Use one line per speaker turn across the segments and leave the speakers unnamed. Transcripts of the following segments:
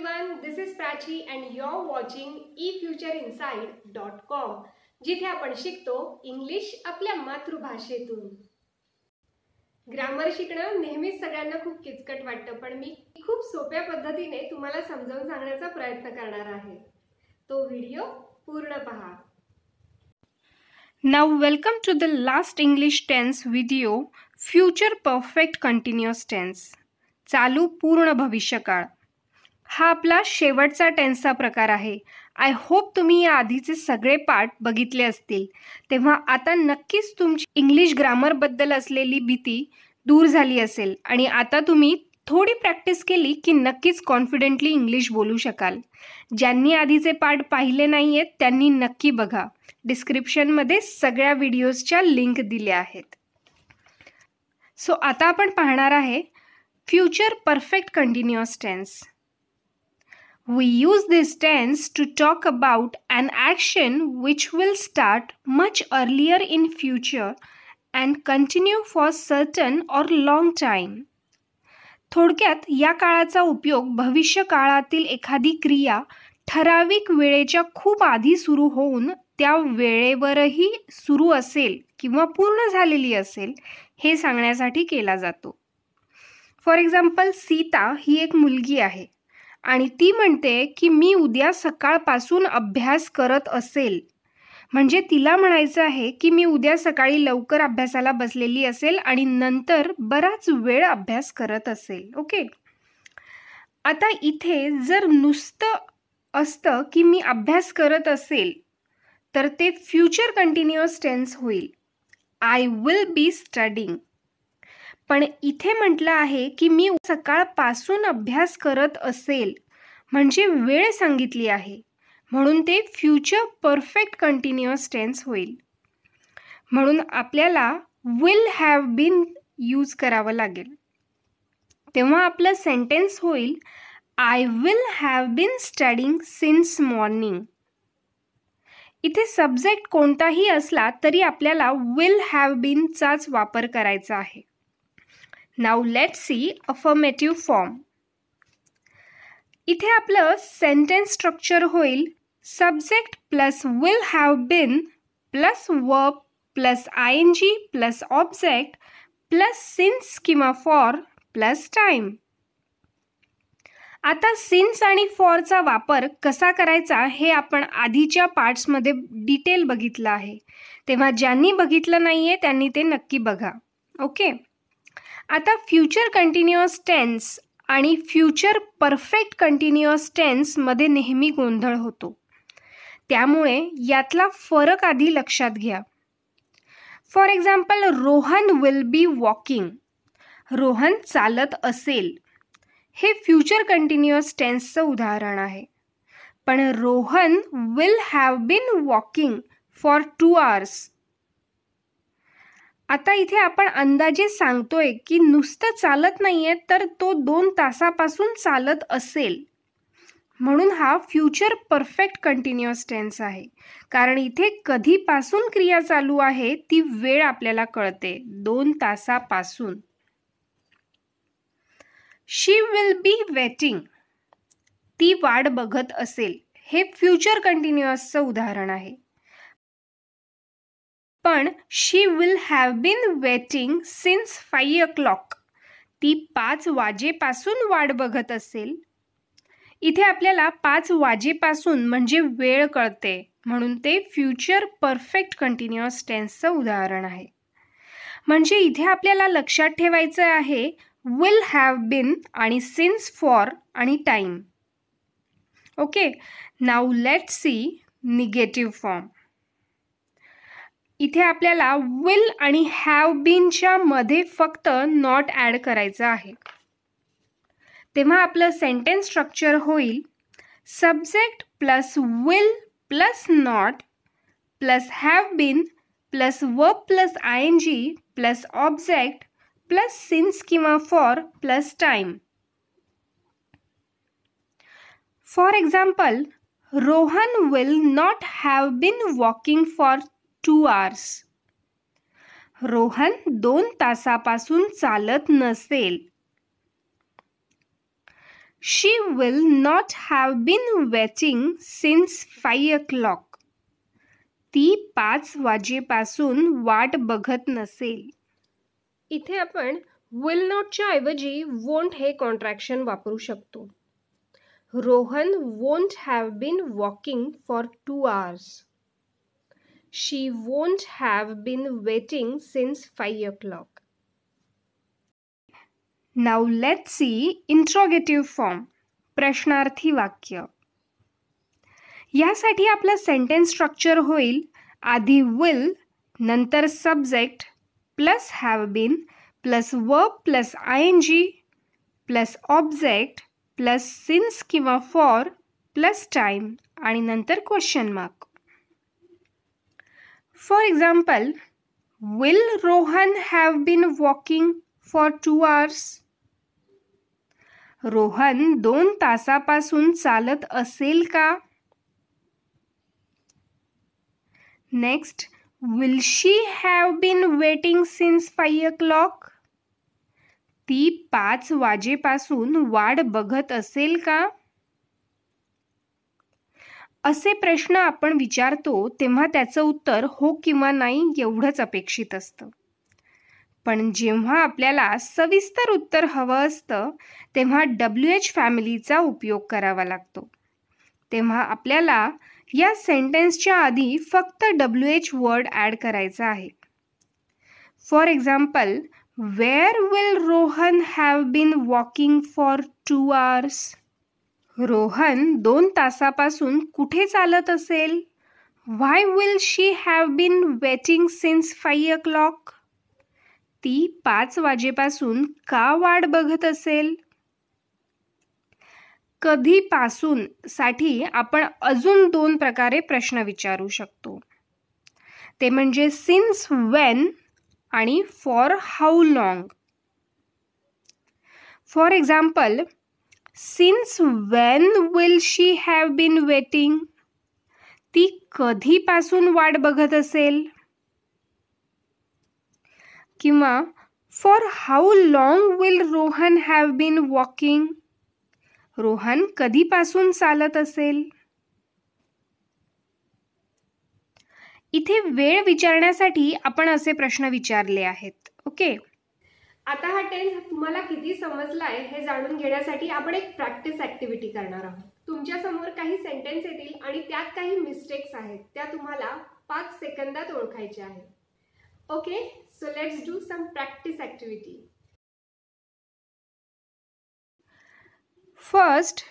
This is Prachi everyone, this is Prachi and you're dot com e जिथे आपण शिकतो English आपल्या मातृभाषेतून ग्रामर शिकणं नेहमीच सगळ्यांना खूप किचकट वाटतं पण मी खूप सोप्या पद्धतीने तुम्हाला समजावून सांगण्याचा प्रयत्न करणार आहे तो व्हिडिओ पूर्ण पहा now welcome to the last English tense video future perfect continuous tense चालू पूर्ण भविष्यकाळ हा आपला शेवटचा टेन्सचा प्रकार आहे आय होप तुम्ही या आधीचे सगळे पार्ट बघितले असतील तेव्हा आता नक्कीच तुमची इंग्लिश ग्रामरबद्दल असलेली भीती दूर झाली असेल आणि आता तुम्ही थोडी प्रॅक्टिस केली की नक्कीच कॉन्फिडेंटली इंग्लिश बोलू शकाल ज्यांनी आधीचे पार्ट पाहिले नाही आहेत त्यांनी नक्की बघा डिस्क्रिप्शनमध्ये सगळ्या व्हिडिओजच्या लिंक दिल्या आहेत सो आता आपण पाहणार आहे future perfect continuous tense We use this tense to talk about an action which will start much earlier in future and continue for certain or long time. थोडक्यात या काळाचा उपयोग भविष्य काळातील एखादी क्रिया ठराविक वेळेच्या खूप आधी सुरू होऊन त्या वेळेवरही सुरू असेल किंवा पूर्ण झालेली असेल हे सांगण्यासाठी केला जातो फॉर एक्झाम्पल सीता ही एक मुलगी आहे आणि ती म्हणते की मी उद्या सकाळपासून अभ्यास करत असेल म्हणजे तिला म्हणायचं आहे की मी उद्या सकाळी लवकर अभ्यासाला बसलेली असेल आणि नंतर बराच वेळ अभ्यास करत असेल ओके आता इथे जर नुसतं असतं की मी अभ्यास करत असेल तर ते फ्युचर कंटिन्युअस टेन्स होईल आय विल बी स्टडिंग पण इथे म्हटलं आहे की मी सकाळपासून अभ्यास करत असेल म्हणजे वेळ सांगितली आहे म्हणून ते फ्युचर परफेक्ट कंटिन्युअस टेन्स होईल म्हणून आपल्याला विल हॅव बीन यूज करावं लागेल तेव्हा आपलं सेंटेन्स होईल I will have been studying since morning इथे सब्जेक्ट कोणताही असला तरी आपल्याला विल हॅव बीनचाच वापर करायचा आहे now let see affirmative form इथे आपलं सेंटेन्स स्ट्रक्चर होईल subject plus will have been plus verb plus I N G plus object plus since किंवा फॉर प्लस टाईम आता सिन्स आणि फॉरचा वापर कसा करायचा हे आपण आधीच्या पार्ट्समध्ये डिटेल बघितलं आहे तेव्हा ज्यांनी बघितलं नाही आहे त्यांनी ते नक्की बघा ओके आता फ्युचर कंटिन्युअस टेन्स आणि फ्युचर परफेक्ट कंटिन्युअस टेन्समध्ये नेहमी गोंधळ होतो त्यामुळे यातला फरक आधी लक्षात घ्या for example Rohan will be walking Rohan चालत असेल हे फ्युचर कंटिन्युअस टेन्सचं उदाहरण आहे पण Rohan will have been walking for two hours आता इथे आपण अंदाजे सांगतोय की नुसतं चालत नाही तर तो दोन तासापासून चालत असेल म्हणून हा फ्युचर परफेक्ट कंटिन्युअस टेन्स आहे कारण इथे कधीपासून क्रिया चालू आहे ती वेळ आपल्याला कळते दोन तासापासून शी विल बी वेटिंग ती वाट बघत असेल हे फ्युचर कंटिन्युअसचं उदाहरण आहे पण she will have been waiting since five o'clock ती पाच वाजेपासून वाट बघत असेल इथे आपल्याला पाच वाजेपासून म्हणजे वेळ कळते म्हणून ते फ्युचर परफेक्ट कंटिन्युअस टेन्सचं उदाहरण आहे म्हणजे इथे आपल्याला लक्षात ठेवायचं आहे विल हॅव बीन आणि सिन्स फॉर आणि time okay now let see negative form इथे आपल्याला विल आणि हॅव बीनच्या मध्ये फक्त नॉट ॲड करायचं आहे तेव्हा आपलं सेंटेन्स स्ट्रक्चर होईल subject plus will plus not plus have been plus V plus I N G plus object plus since किंवा for plus time for example Rohan will not have been walking for two hours Rohan दोन तासापासून चालत नसेल she will not have been waiting since five o'clock ती पाच वाजेपासून वाट बघत नसेल इथे आपण विल नॉटच्या ऐवजी वोंट हे कॉन्ट्रॅक्शन वापरू शकतो Rohan won't have been walking for two hours She won't have been waiting since 5 o'clock. Now let's see interrogative form. प्रश्नार्थी वाक्य यासाठी आपलं सेंटेन्स स्ट्रक्चर होईल आधी विल नंतर subject plus have been plus V plus I N G plus object plus since किंवा for plus time आणि नंतर question mark For example, will Rohan have been walking for two hours? Rohan don tasapasun salat asel ka? Next, will she have been waiting since 5 o'clock? Ti paach vaje pasun vaad baghat asel ka? असे प्रश्न आपण विचारतो तेव्हा त्याचं उत्तर हो किंवा नाही एवढंच अपेक्षित असतं पण जेव्हा आपल्याला सविस्तर उत्तर हवं असतं तेव्हा डब्ल्यू एच फॅमिलीचा उपयोग करावा लागतो तेव्हा आपल्याला या सेंटेन्सच्या आधी फक्त डब्ल्यू एच वर्ड ॲड करायचा आहे for example where will Rohan have been walking for two hours Rohan दोन तासापासून कुठे चालत असेल why will she have been waiting since five o'clock ती पाच वाजेपासून का वाट बघत असेल कधीपासून साठी आपण अजून दोन प्रकारे प्रश्न विचारू शकतो ते म्हणजे सिन्स वेन आणि for how long for example since when will she have been waiting ती कधीपासून वाट बघत असेल किंवा for how long will Rohan have been walking Rohan कधीपासून चालत असेल इथे वेळ विचारण्यासाठी आपण असे प्रश्न विचारले आहेत ओके आता हा टेन्स तुम्हाला किती समजला आहे हे जाणून घेण्यासाठी आपण एक प्रॅक्टिस ऍक्टिव्हिटी करणार आहोत तुमच्या समोर काही सेंटेन्स येतील आणि त्यात काही मिस्टेक्स आहेत त्या तुम्हाला पाच सेकंदात ओळखायच्या आहेत okay so let's do some practice activity first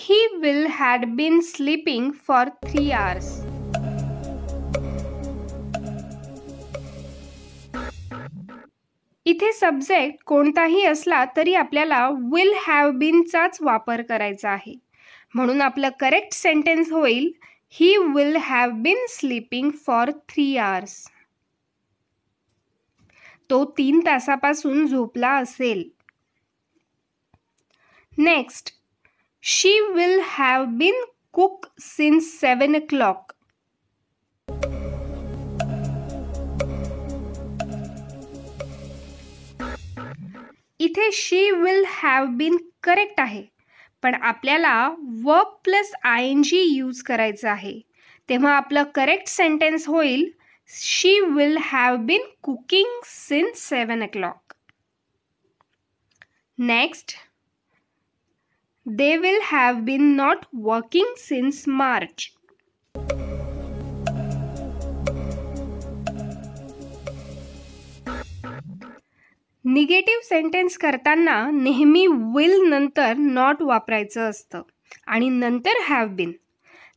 he will had been sleeping for three hours इथे सब्जेक्ट कोणताही असला तरी आपल्याला विल हॅव बीनचाच वापर करायचा आहे म्हणून आपलं करेक्ट सेंटेन्स होईल he will have been sleeping for three hours तो तीन तासापासून झोपला असेल next she will have been cook since seven o'clock इथे she will have been correct आहे पण आपल्याला verb plus I N G use करायचं आहे तेव्हा आपलं करेक्ट सेंटेन्स होईल she will have been cooking since seven o'clock next they will have been not working since March negative sentence करताना नेहमी विल नंतर नॉट वापरायचं असतं आणि नंतर हॅव बीन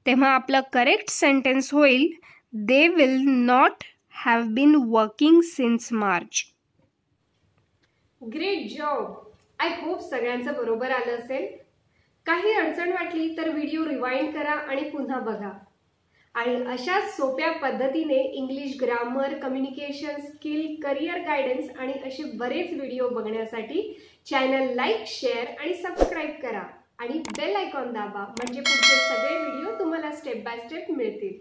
तेव्हा आपलं करेक्ट सेंटेन्स होईल they will not have been working since March great job I hope सगळ्यांचं बरोबर आलं असेल काही अडचण वाटली तर व्हिडिओ रिवाइंड करा आणि पुन्हा बघा आणि अशा सोप्या पद्धतीने English grammar communication skill career guidance आणि असे बरेच व्हिडिओ बघण्यासाठी चॅनल लाईक शेअर आणि सबस्क्राईब करा आणि बेल आयकॉन दाबा म्हणजे पुढचे सगळे व्हिडिओ तुम्हाला स्टेप बाय स्टेप मिळतील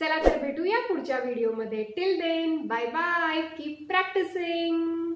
चला तर भेटूया पुढच्या व्हिडिओमध्ये till then bye bye keep practising